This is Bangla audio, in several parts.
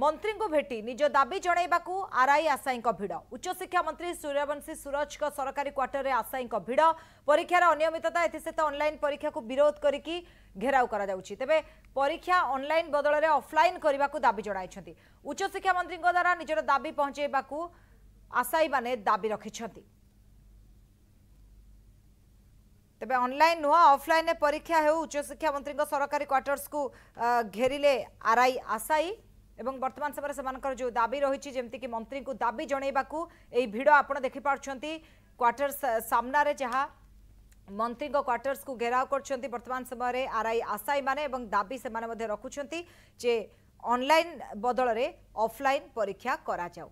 ମନ୍ତ୍ରୀଙ୍କୁ ଭେଟି ନିଜ ଦାବି ଜଣାଇବାକୁ ଆର୍ଆଇ ଆଶାୟୀଙ୍କ ଭିଡ଼ ଉଚ୍ଚଶିକ୍ଷା ମନ୍ତ୍ରୀ ସୂର୍ଯ୍ୟବଂଶୀ ସୁରଜଙ୍କ ସରକାରୀ କ୍ୱାର୍ଟରରେ ଆଶାୟୀଙ୍କ ଭିଡ଼ ପରୀକ୍ଷାର ଅନିୟମିତତା ଏଥିସହିତ ଅନ୍ଲାଇନ୍ ପରୀକ୍ଷାକୁ ବିରୋଧ କରିକି ଘେରାଉ କରାଯାଉଛି ତେବେ ପରୀକ୍ଷା ଅନ୍ଲାଇନ୍ ବଦଳରେ ଅଫ୍ଲାଇନ୍ କରିବାକୁ ଦାବି ଜଣାଇଛନ୍ତି ଉଚ୍ଚଶିକ୍ଷା ମନ୍ତ୍ରୀଙ୍କ ଦ୍ୱାରା ନିଜର ଦାବି ପହଞ୍ଚାଇବାକୁ ଆଶାୟୀମାନେ ଦାବି ରଖିଛନ୍ତି ତେବେ ଅନ୍ଲାଇନ୍ ନୁହଁ ଅଫ୍ଲାଇନ୍ରେ ପରୀକ୍ଷା ହେଉ ଉଚ୍ଚଶିକ୍ଷା ମନ୍ତ୍ରୀଙ୍କ ସରକାରୀ କ୍ୱାର୍ଟର୍ସକୁ ଘେରିଲେ ଆର୍ଆଇ ଆଶାୟୀ এবং বর্তমান সময় সে যে দাবি রয়েছে যেমি কি মন্ত্রী দাবি জনাইবাকু এই ভিড় আপনার দেখিপারছেন কোয়ার্টর সামনারে যা মন্ত্রী কোয়ার্টর্স কু ঘেরাও করছেন বর্তমান সময় আরআই আশাই মানে এবং দাবি সে রাখুছেন যে অনলাইন বদলরে অফলাইন পরীক্ষা করা যাও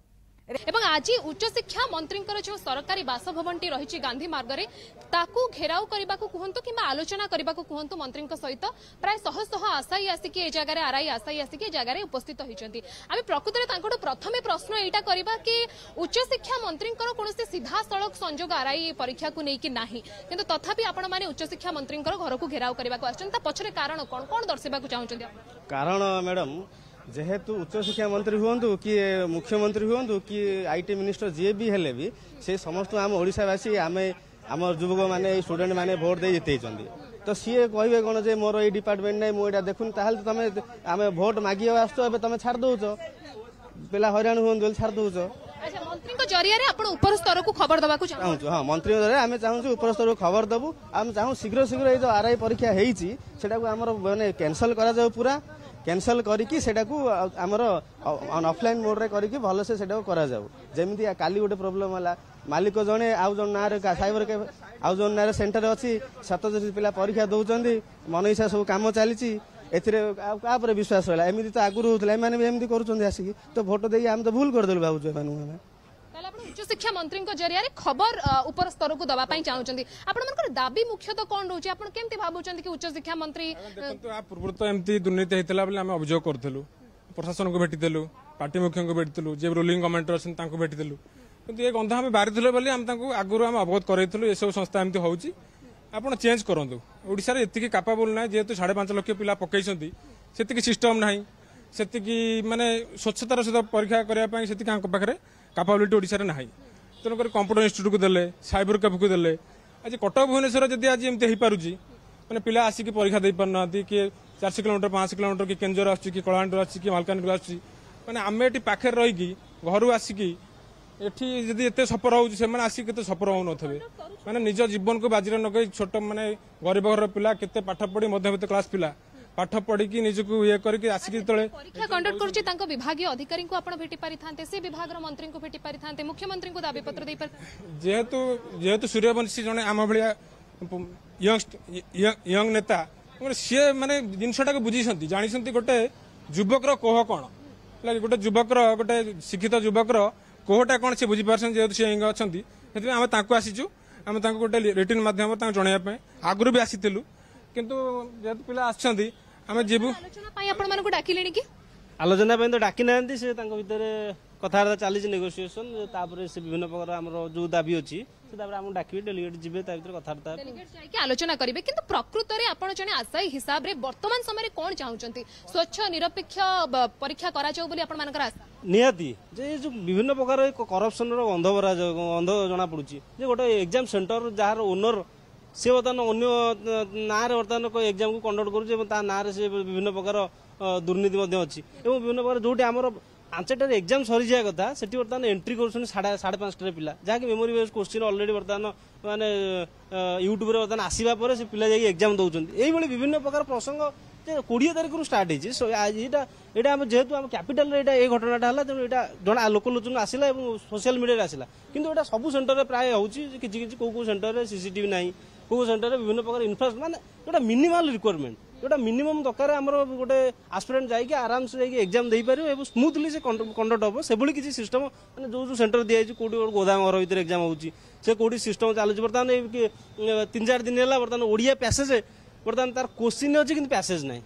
ଏବଂ ଆଜି ଉଚ୍ଚଶିକ୍ଷା ମନ୍ତ୍ରୀଙ୍କର ଯେଉଁ ସରକାରୀ ବାସଭବନଟି ରହିଛି ଗାନ୍ଧି ମାର୍ଗରେ ତାକୁ ଘେରାଉ କରିବାକୁ କୁହନ୍ତୁ କିମ୍ବା ଆଲୋଚନା କରିବାକୁ କୁହନ୍ତୁ ମନ୍ତ୍ରୀଙ୍କ ସହିତ ପ୍ରାୟ ଶହ ଶହ ଆଶାୟୀ ଆସିକି ଏ ଜାଗାରେ ଆର୍ଆଇ ଆଶାୟୀ ଆସିକି ଏ ଜାଗାରେ ଉପସ୍ଥିତ ହୋଇଛନ୍ତି ଆମେ ପ୍ରକୃତରେ ତାଙ୍କଠୁ ପ୍ରଥମେ ପ୍ରଶ୍ନ ଏଇଟା କରିବା କି ଉଚ୍ଚଶିକ୍ଷା ମନ୍ତ୍ରୀଙ୍କର କୌଣସି ସିଧାସଳଖ ସଂଯୋଗ ଆର୍ଆଇ ପରୀକ୍ଷାକୁ ନେଇକି ନାହିଁ କିନ୍ତୁ ତଥାପି ଆପଣମାନେ ଉଚ୍ଚଶିକ୍ଷା ମନ୍ତ୍ରୀଙ୍କର ଘରକୁ ଘେରାଉ କରିବାକୁ ଆସିଛନ୍ତି ତା ପଛରେ କାରଣ କ'ଣ କ'ଣ ଦର୍ଶାଇବାକୁ ଚାହୁଁଛନ୍ତି କାରଣ ମ୍ୟାଡ଼ାମ୍ ଯେହେତୁ ଉଚ୍ଚଶିକ୍ଷା ମନ୍ତ୍ରୀ ହୁଅନ୍ତୁ କି ମୁଖ୍ୟମନ୍ତ୍ରୀ ହୁଅନ୍ତୁ କି ଆଇଟି ମିନିଷ୍ଟର ଯିଏ ବି ହେଲେ ବି ସେ ସମସ୍ତଙ୍କୁ ଆମ ଓଡ଼ିଶାବାସୀ ଆମେ ଆମ ଯୁବକମାନେ ଏଇ ଷ୍ଟୁଡେଣ୍ଟମାନେ ଭୋଟ ଦେଇ ଜିତେଇଛନ୍ତି ତ ସିଏ କହିବେ କ'ଣ ଯେ ମୋର ଏଇ ଡିପାର୍ଟମେଣ୍ଟ ନାହିଁ ମୁଁ ଏଇଟା ଦେଖୁନି ତାହେଲେ ତ ତମେ ଆମେ ଭୋଟ ମାଗିବାକୁ ଆସୁଛ ଏବେ ତମେ ଛାଡ଼ି ଦେଉଛ ପିଲା ହଇରାଣ ହୁଅନ୍ତୁ ବୋଲି ଛାଡ଼ି ଦେଉଛ ମନ୍ତ୍ରୀଙ୍କ ଜରିଆରେ ଆପଣ ଉପର ସ୍ତରକୁ ଖବର ଦେବାକୁ ଚାହୁଁଛୁ ହଁ ମନ୍ତ୍ରୀଙ୍କ ଜରିଆରେ ଆମେ ଚାହୁଁଛୁ ଉପର ସ୍ତରକୁ ଖବର ଦେବୁ ଆମେ ଚାହୁଁ ଶୀଘ୍ର ଶୀଘ୍ର ଏଇ ଯେଉଁ ଆର୍ଆଇ ପରୀକ୍ଷା ହେଇଛି ସେଟାକୁ ଆମର ମାନେ କ୍ୟାନସଲ କରାଯାଉ ପୁରା କ୍ୟାନସଲ୍ କରିକି ସେଟାକୁ ଆମର ଅଫଲାଇନ୍ ମୋଡ଼ରେ କରିକି ଭଲସେ ସେଟାକୁ କରାଯାଉ ଯେମିତି କାଲି ଗୋଟେ ପ୍ରୋବ୍ଲେମ୍ ହେଲା ମାଲିକ ଜଣେ ଆଉ ଜଣ ନାଁରେ ସାଇବର କ୍ୟାଫେ ଆଉ ଜଣ ନାଁରେ ସେଣ୍ଟର ଅଛି ସତଚରି ପିଲା ପରୀକ୍ଷା ଦେଉଛନ୍ତି ମନ ଇଚ୍ଛା ସବୁ କାମ ଚାଲିଛି ଏଥିରେ ଆଉ କାହା ଉପରେ ବିଶ୍ୱାସ ରହିଲା ଏମିତି ତ ଆଗରୁ ହେଉଥିଲା ଏମାନେ ବି ଏମିତି କରୁଛନ୍ତି ଆସିକି ତ ଭୋଟ ଦେଇକି ଆମେ ତ ଭୁଲ କରିଦେଲୁ ଭାବୁଛୁ ଏମାନଙ୍କୁ ଆମେ তাহলে আপনার উচ্চশিক্ষা মন্ত্রী জরিয়া খবর উপর স্তরক দেওয়া চাহুমান আপনার দাবি মুখ্যতঃ কম রয়েছে আপনার কেমতি ভাবুচ্ছেন কি উচ্চশিক্ষা মন্ত্রী পূর্ব তো এমতি দুর্নীতি হয়েছিল বলে আমি অভিযোগ করুলু প্রশাসনকে ভেটিদেলু পার্টি মুখ্যকে ভেটিদেলু যে রুলিং কমেন্টর অনেক তাঁকু ভেটিদেলু কিন্তু এ গন্ধ আমি বারিদেলু বলে আমি তাঁকু আগর আমি অবগত করাইলু এসব সংস্থা এমতি হচ্ছে আপনার চেঞ্জ করতু ওড়শার এত কাপাবল না যেহেতু সাড়ে পাঁচ লক্ষ পিলা পকাইছেন সেতিকি সিস্টম না সেতিকি মানে স্বচ্ছতার সহ পরীক্ষা করা সেটি কাহ পাখে କାପାବିଲିଟି ଓଡ଼ିଶାରେ ନାହିଁ ତେଣୁକରି କମ୍ପ୍ୟୁଟର ଇନଷ୍ଟିଚ୍ୟୁଟ୍କୁ ଦେଲେ ସାଇବର କ୍ୟାଫେକୁ ଦେଲେ ଆଜି କଟକ ଭୁବନେଶ୍ୱର ଯଦି ଆଜି ଏମିତି ହେଇପାରୁଛି ମାନେ ପିଲା ଆସିକି ପରୀକ୍ଷା ଦେଇପାରୁନାହାନ୍ତି କିଏ ଚାରିଶହ କିଲୋମିଟର ପାଞ୍ଚଶହ କିଲୋମିଟର କିଏ କେନ୍ଦୁଝର ଆସୁଛି କିଏ କଳାହାଣ୍ଡିରୁ ଆସୁଛି କିଏ ମାଲକାନଗିରିରୁ ଆସୁଛି ମାନେ ଆମେ ଏଠି ପାଖରେ ରହିକି ଘରୁ ଆସିକି ଏଠି ଯଦି ଏତେ ସଫର ହେଉଛି ସେମାନେ ଆସିକି କେତେ ସଫର ହେଉନଥିବେ ମାନେ ନିଜ ଜୀବନକୁ ବାଜିରେ ନଗେଇ ଛୋଟ ମାନେ ଗରିବ ଘରର ପିଲା କେତେ ପାଠ ପଢ଼ି ମଧ୍ୟବିତ୍ତ କ୍ଲାସ୍ ପିଲା পাঠ পড়িকি নিজকে ইয়ে করিকি আসিকি যেতলে পরীক্ষা কন্ডক্ট করছে তাঙ্ক বিভাগীয় অধিকারীଙ୍କୁ আপন ভেটি পারিথান্তে সে বিভাগর মন্ত্রীଙ୍କୁ ভেটি পারিথান্তে মুখ্যমন্ত্রীଙ୍କୁ দাবি পত্র দেই পারি যেহেতু যেহেতু সূর্যবংশী জনে আম ভলিয়া ইয়ং নেতা সি মানে জিনিসটাকে বুঝিছন্তি জানিছন্তি গোটে যুবকর কোহ কোণ গোটে যুবকর গোটে শিক্ষিত যুবকর কোহটা কোণ সে বুঝিপারছেন যেহেতু সে অনেক অনেক আমি তাঁকু আসিছু আমি তাঁকু গোটে রিটিন মাধ্যমে তাঁকু জনাইবা আগরু বি আসিলু କିନ୍ତୁ ଯେହେତୁ ପିଲା ଆସିଛନ୍ତି ଆମେ ଯିବୁ ଆଲୋଚନା ପାଇଁ ତ ଡାକି ନାହାନ୍ତି ସେ ତାଙ୍କ ଭିତରେ କଥାବାର୍ତ୍ତା ଚାଲିଛି ନେଗୋସିଏସନ ତାପରେ ସେ ବିଭିନ୍ନ ପ୍ରକାର ଆମର ଯୋଉ ଦାବି ଅଛି ତାପରେ ଆମକୁ ଡାକିବେ ଡେଲିଗେଟ ଯିବେ ତା ଭିତରେ କଥାବାର୍ତ୍ତା ହେବେ ଆଲୋଚନା କରିବେ କିନ୍ତୁ ପ୍ରକୃତରେ ଆପଣ ଜଣେ ଆଶାୟୀ ହିସାବରେ ବର୍ତ୍ତମାନ ସମୟରେ କଣ ଚାହୁଁଛନ୍ତି ସ୍ୱଚ୍ଛ ନିରପେକ୍ଷ ପରୀକ୍ଷା କରାଯାଉ ବୋଲି ଆପଣମାନଙ୍କର ଆଶା ନିହାତି ଯେ ଏ ଯୋଉ ବିଭିନ୍ନ ପ୍ରକାର କରପସନ୍ ର ଅନ୍ଧ ଅନ୍ଧ ଜଣାପଡୁଛି ଯେ ଗୋଟେ ଏକ୍ଜାମ ସେଣ୍ଟର ଯାହାର ଓନର ସେ ବର୍ତ୍ତମାନ ଅନ୍ୟ ନାଁରେ ବର୍ତ୍ତମାନ ଏକ୍ଜାମକୁ କଣ୍ଡକ୍ଟ କରୁଛି ଏବଂ ତା ନାଁରେ ସେ ବିଭିନ୍ନ ପ୍ରକାର ଦୁର୍ନୀତି ମଧ୍ୟ ଅଛି ଏବଂ ବିଭିନ୍ନ ପ୍ରକାର ଯେଉଁଠି ଆମର ପାଞ୍ଚଟାରେ ଏକ୍ଜାମ ସରିଯିବା କଥା ସେଠି ବର୍ତ୍ତମାନ ଏଣ୍ଟ୍ରି କରୁଛନ୍ତି ସାଢ଼େ ପାଞ୍ଚଟାରେ ପିଲା ଯାହାକି ମେମୋରି ବେସ୍ କ୍ୱେଶ୍ଚିନ୍ ଅଲରେଡି ବର୍ତ୍ତମାନ ମାନେ ୟୁଟ୍ୟୁବରେ ବର୍ତ୍ତମାନ ଆସିବା ପରେ ସେ ପିଲା ଯାଇକି ଏକ୍ଜାମ ଦେଉଛନ୍ତି ଏଇଭଳି ବିଭିନ୍ନ ପ୍ରକାର ପ୍ରସଙ୍ଗ কোড়িয়ে তারিখর স্টার্ট হয়েছে সো এটা এটা আমি যেহেতু আমি ক্যাপিটাল এটা এই ঘটনাটা হল তেমন এটা জনা লোকলোচন আসলে এবং সোশিয়াল মিডিয়ায় আসলে কিন্তু এটা সবু সেন্টরে প্রায় হচ্ছে কিছু কিছু কেউ কেউ সেন্টরে সিসিটিভি নাই কেউ কেউ সেন্টরে বিভিন্ন প্রকার ইনফ্রাস্ট্রকচর মানে এটা মিনিমাল রিকোয়ারমেন্ট ଯେଉଁଟା ମିନିମମ୍ ଦରକାର ଆମର ଗୋଟେ ଆସ୍ପିରାଣ୍ଟ ଯାଇକି ଆରାମସେ ଯାଇକି ଏକ୍ଜାମ୍ ଦେଇପାରିବ ଏବଂ ସ୍ମୁଥଲି ସେ କଣ୍ଡକ୍ଟ ହେବ ସେଭଳି କିଛି ସିଷ୍ଟମ୍ ମାନେ ଯେଉଁ ଯେଉଁ দিয়ে ଦିଆଯାଇଛି କେଉଁଠି ଗୋଟେ ଗୋଦାମ ଘର ଭିତରେ ଏକ୍ଜାମ୍ ହେଉଛି ସେ କେଉଁଠି ସିଷ୍ଟମ୍ ଚାଲୁଛି ବର୍ତ୍ତମାନ ତିନି ଚାରି ଦିନ ହେଲା ବର୍ତ୍ତମାନ ଓଡ଼ିଆ ପ୍ୟାସେଜ୍ ବର୍ତ୍ତମାନ ତାର କୋଶ୍ଚିନ୍ ଅଛି କିନ୍ତୁ ପ୍ୟାସେଜ୍ ନାହିଁ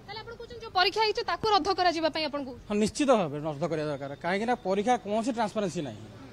ପରୀକ୍ଷା ହେଇଛି ତାକୁ ରଦ୍ଦ କରାଯିବା ପାଇଁ ଆପଣଙ୍କୁ ହଁ ନିଶ୍ଚିତ ଭାବେ ରଦ୍ଦ କରିବା ଦରକାର କାହିଁକି ନା ପରୀକ୍ଷା କୌଣସି ଟ୍ରାନ୍ସପାରେନ୍ସି ନାହିଁ